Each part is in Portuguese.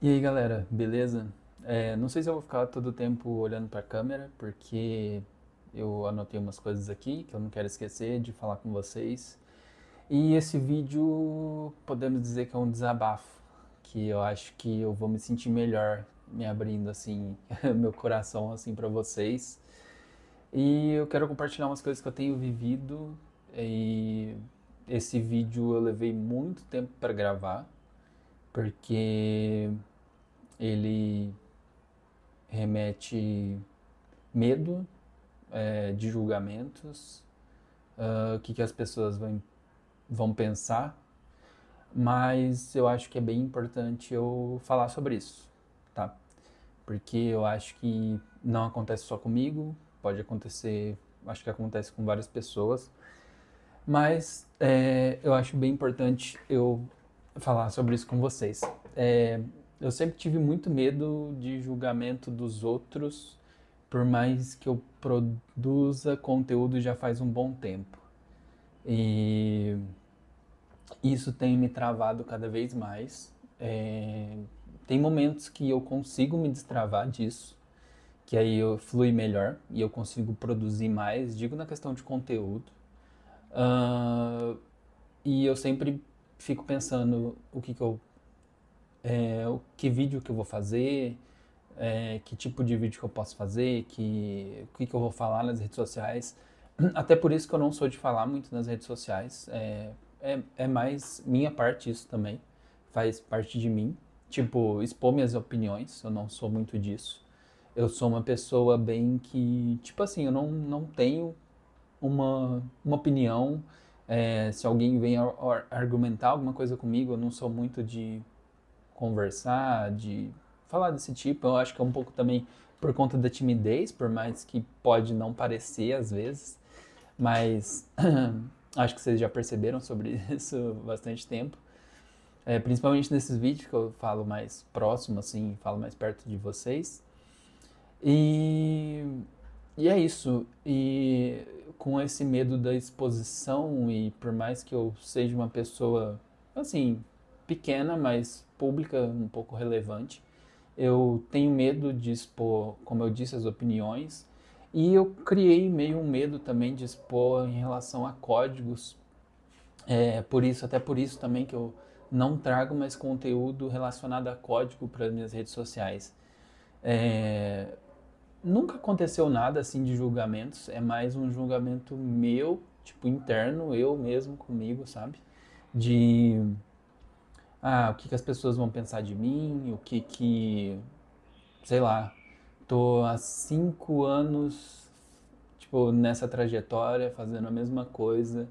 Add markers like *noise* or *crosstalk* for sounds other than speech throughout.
E aí galera, beleza? É, não sei se eu vou ficar todo o tempo olhando para a câmera, porque eu anotei umas coisas aqui que eu não quero esquecer de falar com vocês. E esse vídeo podemos dizer que é um desabafo, que eu acho que eu vou me sentir melhor me abrindo assim *laughs* meu coração assim para vocês. E eu quero compartilhar umas coisas que eu tenho vivido e esse vídeo eu levei muito tempo para gravar, porque ele remete medo é, de julgamentos, ah, o uh, que, que as pessoas vão, vão pensar, mas eu acho que é bem importante eu falar sobre isso, tá? Porque eu acho que não acontece só comigo, pode acontecer, acho que acontece com várias pessoas, mas é, eu acho bem importante eu falar sobre isso com vocês. É, eu sempre tive muito medo de julgamento dos outros, por mais que eu produza conteúdo já faz um bom tempo. E isso tem me travado cada vez mais. É... Tem momentos que eu consigo me destravar disso, que aí eu flui melhor e eu consigo produzir mais, digo na questão de conteúdo. Uh... E eu sempre fico pensando o que, que eu é, que vídeo que eu vou fazer, é, que tipo de vídeo que eu posso fazer, que, o que, que eu vou falar nas redes sociais. *clears throat* Até por isso que eu não sou de falar muito nas redes sociais. É, é, é mais minha parte isso também. Faz parte de mim. Tipo, expor minhas opiniões, eu não sou muito disso. Eu sou uma pessoa bem que, tipo assim, eu não, não tenho uma, uma opinião. É, se alguém vem ar argumentar alguma coisa comigo, eu não sou muito de conversar, de falar desse tipo. Eu acho que é um pouco também por conta da timidez, por mais que pode não parecer às vezes, mas *clears throat* acho que vocês já perceberam sobre *laughs* isso bastante tempo. É, principalmente nesses vídeos que eu falo mais próximo, assim, falo mais perto de vocês. E, e é isso. E com esse medo da exposição, e por mais que eu seja uma pessoa, assim, pequena, mas pública, um pouco relevante. Eu tenho medo de expor, como eu disse, as opiniões. E eu criei meio um medo também de expor em relação a códigos. É, por isso, até por isso também que eu não trago mais conteúdo relacionado a código para minhas redes sociais. É, nunca aconteceu nada assim de julgamentos, é mais um julgamento meu, tipo interno, eu mesmo comigo, sabe? De ah, o que, que as pessoas vão pensar de mim, o que que, sei lá, tô há cinco anos, tipo, nessa trajetória, fazendo a mesma coisa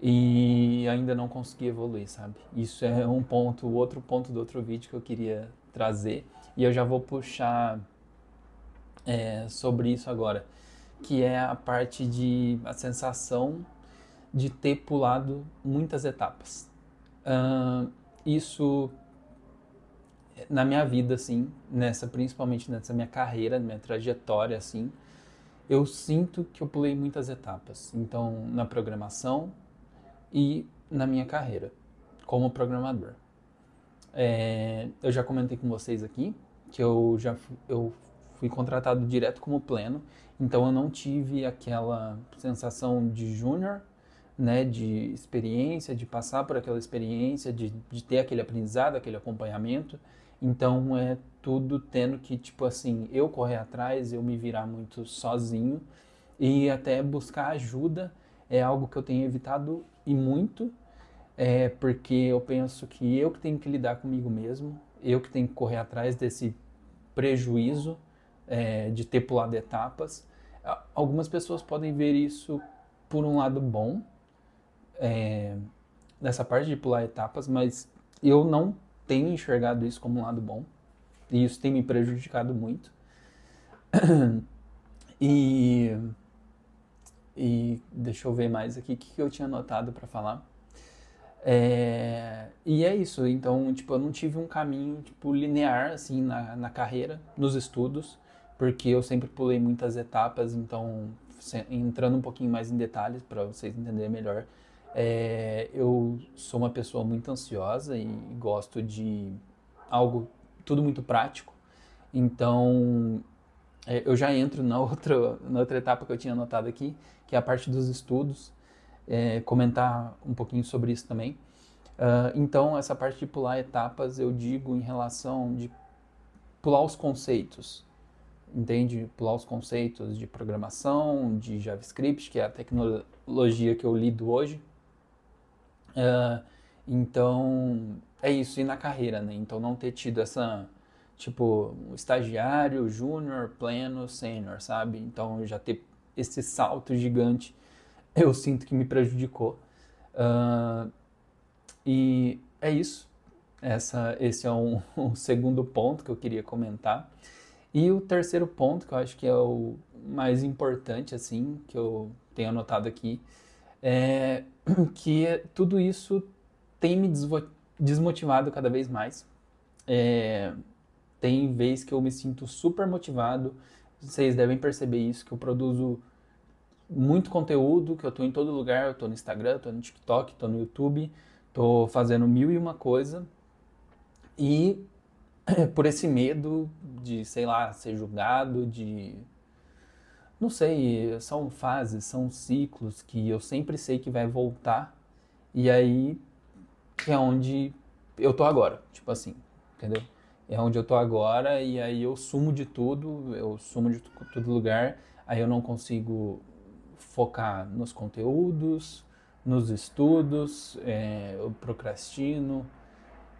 e ainda não consegui evoluir, sabe? Isso é um ponto, o outro ponto do outro vídeo que eu queria trazer e eu já vou puxar é, sobre isso agora, que é a parte de a sensação de ter pulado muitas etapas. Uh, isso na minha vida, assim, nessa, principalmente nessa minha carreira, minha trajetória, assim, eu sinto que eu pulei muitas etapas. Então, na programação e na minha carreira como programador. É, eu já comentei com vocês aqui que eu já fui, eu fui contratado direto como pleno, então eu não tive aquela sensação de júnior né, de experiência, de passar por aquela experiência, de, de ter aquele aprendizado, aquele acompanhamento. Então é tudo tendo que, tipo assim, eu correr atrás, eu me virar muito sozinho e até buscar ajuda é algo que eu tenho evitado e muito, é, porque eu penso que eu que tenho que lidar comigo mesmo, eu que tenho que correr atrás desse prejuízo é, de ter pulado etapas. Algumas pessoas podem ver isso por um lado bom, é, dessa parte de pular etapas, mas eu não tenho enxergado isso como um lado bom. E isso tem me prejudicado muito. *clears throat* E, e deixa eu ver mais aqui o que, que eu tinha anotado para falar. É, e é isso. Então, tipo, eu não tive um caminho tipo linear assim na, na carreira, nos estudos, porque eu sempre pulei muitas etapas. Então, entrando um pouquinho mais em detalhes para vocês entenderem melhor, é, eu sou uma pessoa muito ansiosa e gosto de algo tudo muito prático. Então, é, eu já entro na *laughs* outra, na outra etapa que eu tinha anotado aqui, que é a parte dos estudos. É, comentar um pouquinho sobre isso também. Uh, então, essa parte de pular etapas, eu digo em relação de pular os conceitos, entende? Pular os conceitos de programação, de JavaScript, que é a tecnologia que eu lido hoje, Uh, então, é isso, e na carreira, né? Então, não ter tido essa, tipo, estagiário, júnior, pleno, sênior, sabe? Então, já ter esse salto gigante, *laughs* eu sinto que me prejudicou. Uh, e é isso. Essa, esse é um, *laughs* um segundo ponto que eu queria comentar. E o terceiro ponto, que eu acho que é o mais importante, assim, que eu tenho anotado aqui, é, *clears throat* que tudo isso tem me desmotivado cada vez mais. É, tem vez que eu me sinto super motivado. Vocês devem perceber isso, que eu produzo muito conteúdo, que eu estou em todo lugar, eu tô no Instagram, estou no TikTok, estou no YouTube, estou fazendo mil e uma coisa. E *clears throat* por esse medo de, sei lá, ser julgado, de não sei, são fases, são ciclos que eu sempre sei que vai voltar. E aí é onde eu tô agora, tipo assim, entendeu? É onde eu tô agora e aí eu sumo de tudo, eu sumo de todo lugar, aí eu não consigo focar nos conteúdos, nos estudos, é, eu procrastino.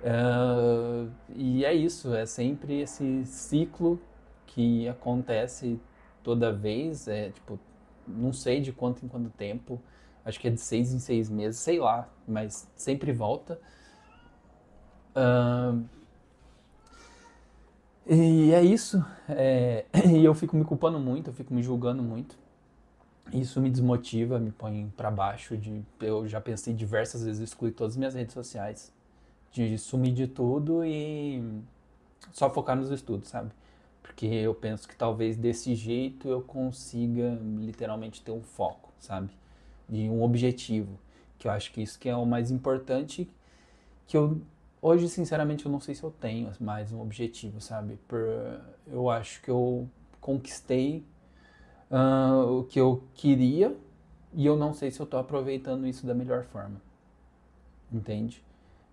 Ah, e é isso, é sempre esse ciclo que acontece toda vez, é tipo, não sei de quanto em quanto tempo, acho que é de seis em seis meses, sei lá, mas sempre volta. Uh, e é isso. É, *clears throat* e eu fico me culpando muito, eu fico me julgando muito. Isso me desmotiva, me põe para baixo. De, eu já pensei diversas vezes, excluir todas as minhas redes sociais. De sumir de tudo e só focar nos estudos, sabe? Porque eu penso que talvez desse jeito eu consiga literalmente ter um foco, sabe? De um objetivo. Que eu acho que isso que é o mais importante. Que eu hoje, sinceramente, eu não sei se eu tenho mais um objetivo, sabe? Por, eu acho que eu conquistei uh, o que eu queria e eu não sei se eu estou aproveitando isso da melhor forma. Entende?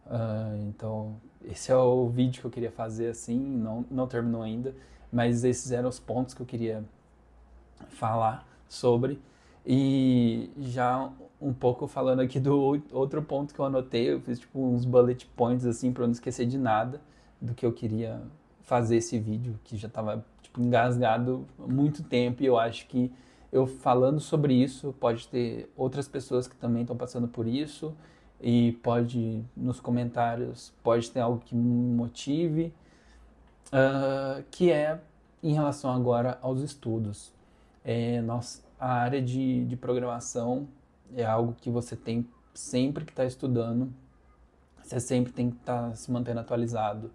Uh, então, esse é o vídeo que eu queria fazer assim, não, não terminou ainda. Mas esses eram os pontos que eu queria falar sobre. E já um pouco falando aqui do outro ponto que eu anotei, eu fiz tipo uns bullet points assim para não esquecer de nada do que eu queria fazer esse vídeo, que já estava tipo, engasgado há muito tempo e eu acho que eu falando sobre isso, pode ter outras pessoas que também estão passando por isso e pode nos comentários, pode ter algo que me motive uh, que é em relação agora aos estudos. É, a área de, de programação é algo que você tem sempre que está estudando, você sempre tem que estar tá se mantendo atualizado.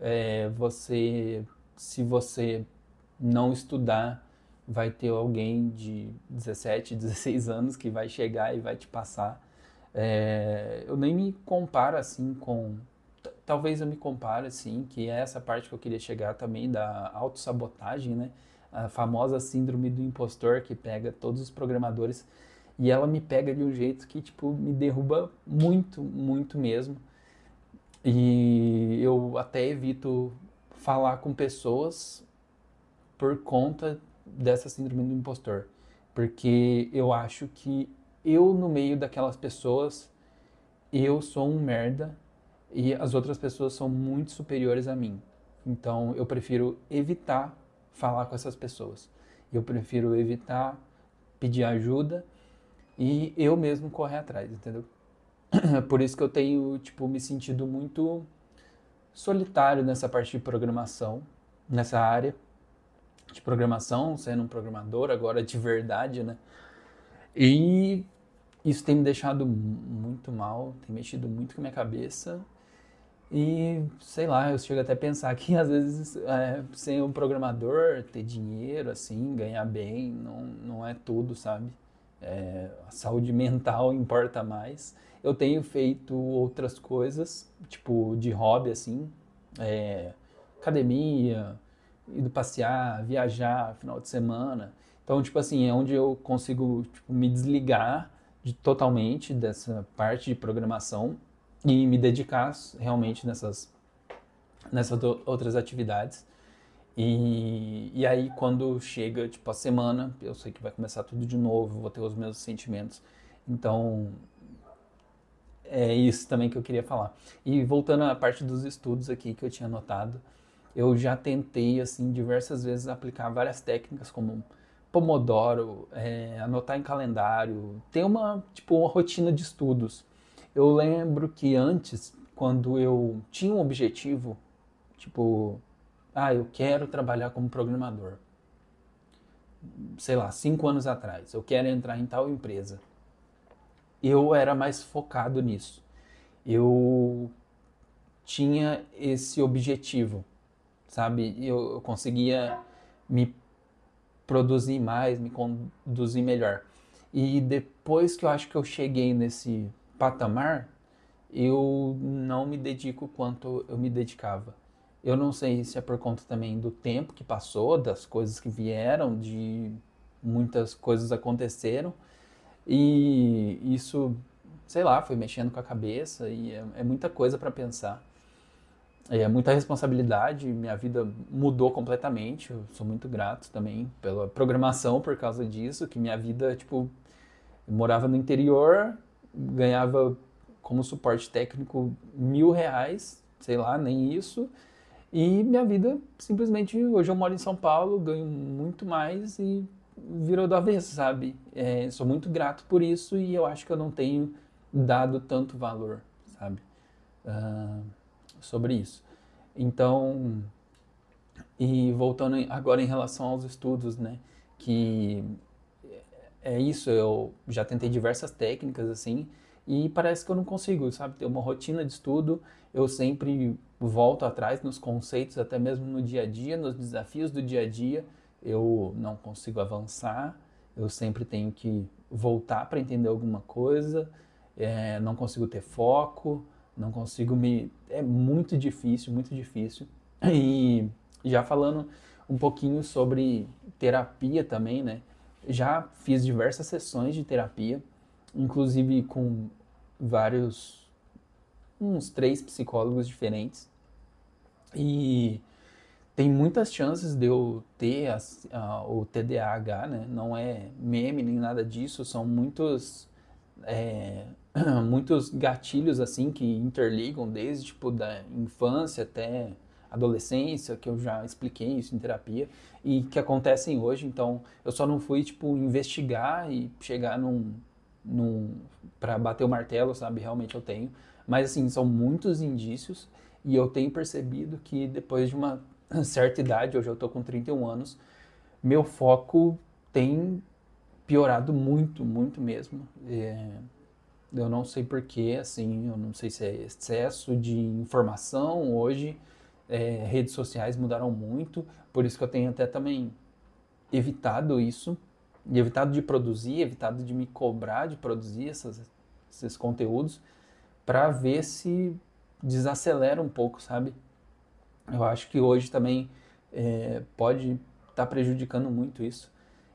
É, você, se você não estudar, vai ter alguém de 17, 16 anos que vai chegar e vai te passar. É, eu nem me comparo assim com Talvez eu me compare, assim, que é essa parte que eu queria chegar também da autossabotagem, né? A famosa síndrome do impostor que pega todos os programadores e ela me pega de um jeito que, tipo, me derruba muito, muito mesmo. E eu até evito falar com pessoas por conta dessa síndrome do impostor. Porque eu acho que eu, no meio daquelas pessoas, eu sou um merda e as outras pessoas são muito superiores a mim. Então eu prefiro evitar falar com essas pessoas. Eu prefiro evitar pedir ajuda e eu mesmo correr atrás, entendeu? *clears throat* Por isso que eu tenho, tipo, me sentido muito solitário nessa parte de programação, nessa área de programação, sendo um programador agora de verdade, né? E isso tem me deixado muito mal, tem mexido muito com a minha cabeça e sei lá, eu chego até a pensar que às vezes é, ser um programador, ter dinheiro, assim, ganhar bem, não, não é tudo, sabe? É, a saúde *laughs* mental importa mais. Eu tenho feito outras coisas, tipo de hobby, assim, é, academia, ido passear, viajar final de semana. Então, tipo assim, é onde eu consigo tipo, me desligar de, totalmente dessa parte de programação e me dedicar realmente nessas, nessas outras atividades. E, e aí, quando chega, tipo, a semana, eu sei que vai começar tudo de novo, vou ter os mesmos sentimentos. Então, é isso também que eu queria falar. E voltando à parte dos estudos aqui que eu tinha anotado, eu já tentei, assim, diversas vezes aplicar várias técnicas, como Pomodoro, é, anotar em calendário, ter uma, tipo, uma rotina de estudos. Eu lembro que antes, quando eu tinha um objetivo, tipo, ah, eu quero trabalhar como programador. Sei lá, cinco anos atrás, eu quero entrar em tal empresa. Eu era mais focado nisso. Eu tinha esse objetivo, sabe? Eu, conseguia me produzir mais, me conduzir melhor. E depois que eu acho que eu cheguei nesse patamar, eu não me dedico quanto eu me dedicava. Eu não sei se é por conta também do tempo que passou, das coisas que vieram, de muitas coisas aconteceram. E isso, sei lá, foi mexendo com a cabeça e é, é muita coisa para pensar. É muita responsabilidade, minha vida mudou completamente. Eu sou muito grato também pela programação por causa disso, que minha vida, tipo, morava no interior, ganhava como suporte técnico mil reais, sei lá, nem isso. E minha vida simplesmente hoje eu moro em São Paulo, ganho muito mais e virou do avesso, sabe? É, sou muito grato por isso e eu acho que eu não tenho dado tanto valor, sabe? Uh, sobre isso. Então, e voltando agora em relação aos estudos, né? Que é isso, eu já tentei diversas técnicas assim e parece que eu não consigo, sabe, ter uma rotina de estudo. Eu sempre volto atrás nos conceitos, até mesmo no dia a dia, nos desafios do dia a dia. Eu não consigo avançar, eu sempre tenho que voltar para entender alguma coisa, é, não consigo ter foco, não consigo me. É muito difícil, muito difícil. E já falando um pouquinho sobre terapia também, né? já fiz diversas sessões de terapia, inclusive com vários, uns três psicólogos diferentes. E tem muitas chances de eu ter a, a, o TDAH, né? Não é meme nem nada disso, são muitos é, *clears throat* muitos gatilhos assim que interligam desde tipo da infância até adolescência, que eu já expliquei isso em terapia, e que acontecem hoje. Então, eu só não fui, tipo, investigar e chegar num. num para bater o martelo, sabe? Realmente eu tenho. Mas, assim, são muitos indícios, e eu tenho percebido que depois de uma *laughs* certa idade, hoje eu tô com 31 anos, meu foco tem piorado muito, muito mesmo. É, eu não sei porquê, assim, eu não sei se é excesso de informação hoje, é, redes sociais mudaram muito, por isso que eu tenho até também evitado isso, e evitado de produzir, evitado de me cobrar de produzir essas, esses conteúdos, para ver se desacelera um pouco, sabe? Eu acho que hoje também é, pode estar tá prejudicando muito isso.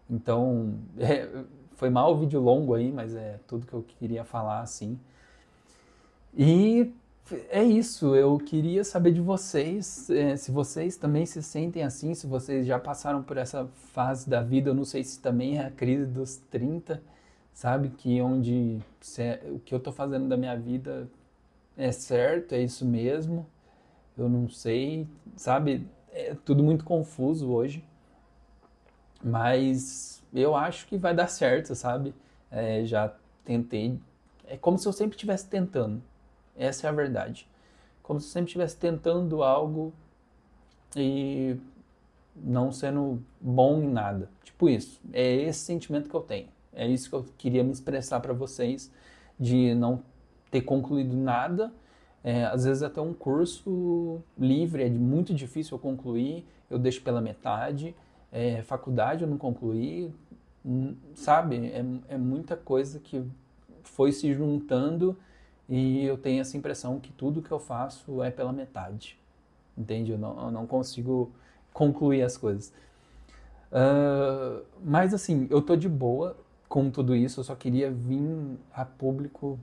Então, *laughs* é, foi mal o vídeo longo aí, mas é tudo que eu queria falar assim. E é isso, eu queria saber de vocês, eh, se vocês também se sentem assim, se vocês já passaram por essa fase da vida, eu não sei se também é a crise dos 30, sabe? Que onde se, é, o que eu tô fazendo da minha vida é certo, é isso mesmo, eu não sei, sabe? É tudo muito confuso hoje, mas eu acho que vai dar certo, sabe? É, já tentei, é como se eu sempre estivesse tentando essa é a verdade. Como se sempre estivesse tentando algo e não sendo bom em nada. Tipo isso. É esse sentimento que eu tenho. É isso que eu queria me expressar para vocês de não ter concluído nada. É, às vezes até um curso livre é muito difícil eu concluir, eu deixo pela metade. É, faculdade eu não concluí, hum, sabe? É, é muita coisa que foi se juntando e eu tenho essa impressão que tudo que eu faço é pela metade. Entende? Eu não, eu não consigo concluir as coisas. Uh, mas assim, eu tô de boa com tudo isso, eu só queria vir a público,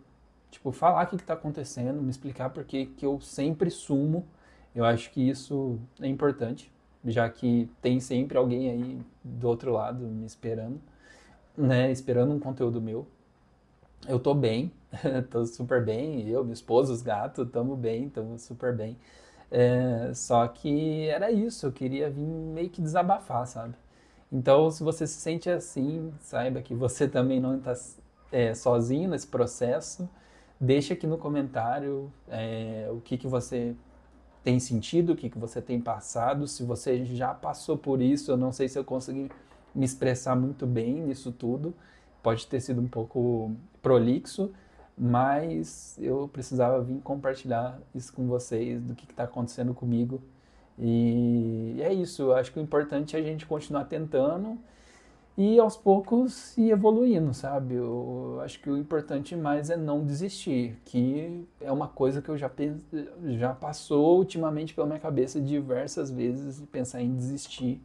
tipo, falar o que, que tá acontecendo, me explicar por que eu sempre sumo. Eu acho que isso é importante, já que tem sempre alguém aí do outro lado me esperando, né? Esperando um conteúdo meu eu tô bem, *laughs* tô super bem, eu, minha esposa, os gatos, tamo bem, tamo super bem. É, só que era isso, eu queria vir meio que desabafar, sabe? Então, se você se sente assim, saiba que você *laughs* também não está é, sozinho nesse processo. Deixa aqui no comentário é, o que, que você tem sentido, o que, que você tem passado, se você já passou por isso. Eu não sei se eu consegui me expressar muito bem nisso tudo. Pode ter sido um pouco prolixo, mas eu precisava vir compartilhar isso com vocês, do que está acontecendo comigo. E é isso, eu acho que o importante é a gente continuar tentando e aos poucos ir evoluindo, sabe? Eu acho que o importante mais é não desistir, que é uma coisa que eu já, pense, já passou ultimamente pela minha cabeça diversas vezes, pensar em desistir.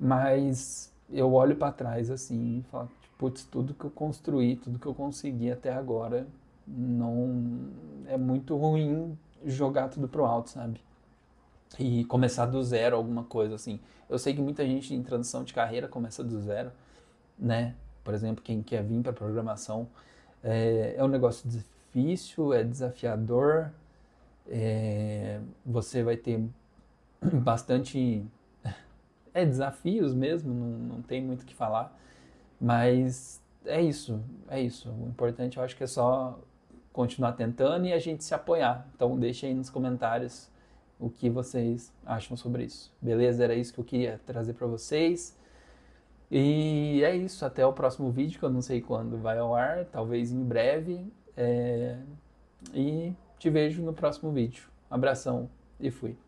Mas eu olho para trás assim e falo, putz, tudo que eu construí, tudo que eu consegui até agora, não é muito ruim jogar tudo pro alto, sabe? E começar do zero alguma coisa assim. Eu sei que muita gente em transição de carreira começa do zero, né? Por exemplo, quem quer vir para programação é, é um negócio difícil, é desafiador, é, você vai ter bastante *laughs* é, desafios mesmo, não, não tem muito o que falar. Mas é isso, é isso. O importante eu acho que é só continuar tentando e a gente se apoiar. Então deixa aí nos comentários o que vocês acham sobre isso. Beleza? Era isso que eu queria trazer para vocês. E é isso, até o próximo vídeo, que eu não sei quando vai ao ar, talvez em breve. É... E te vejo no próximo vídeo. Abração e fui.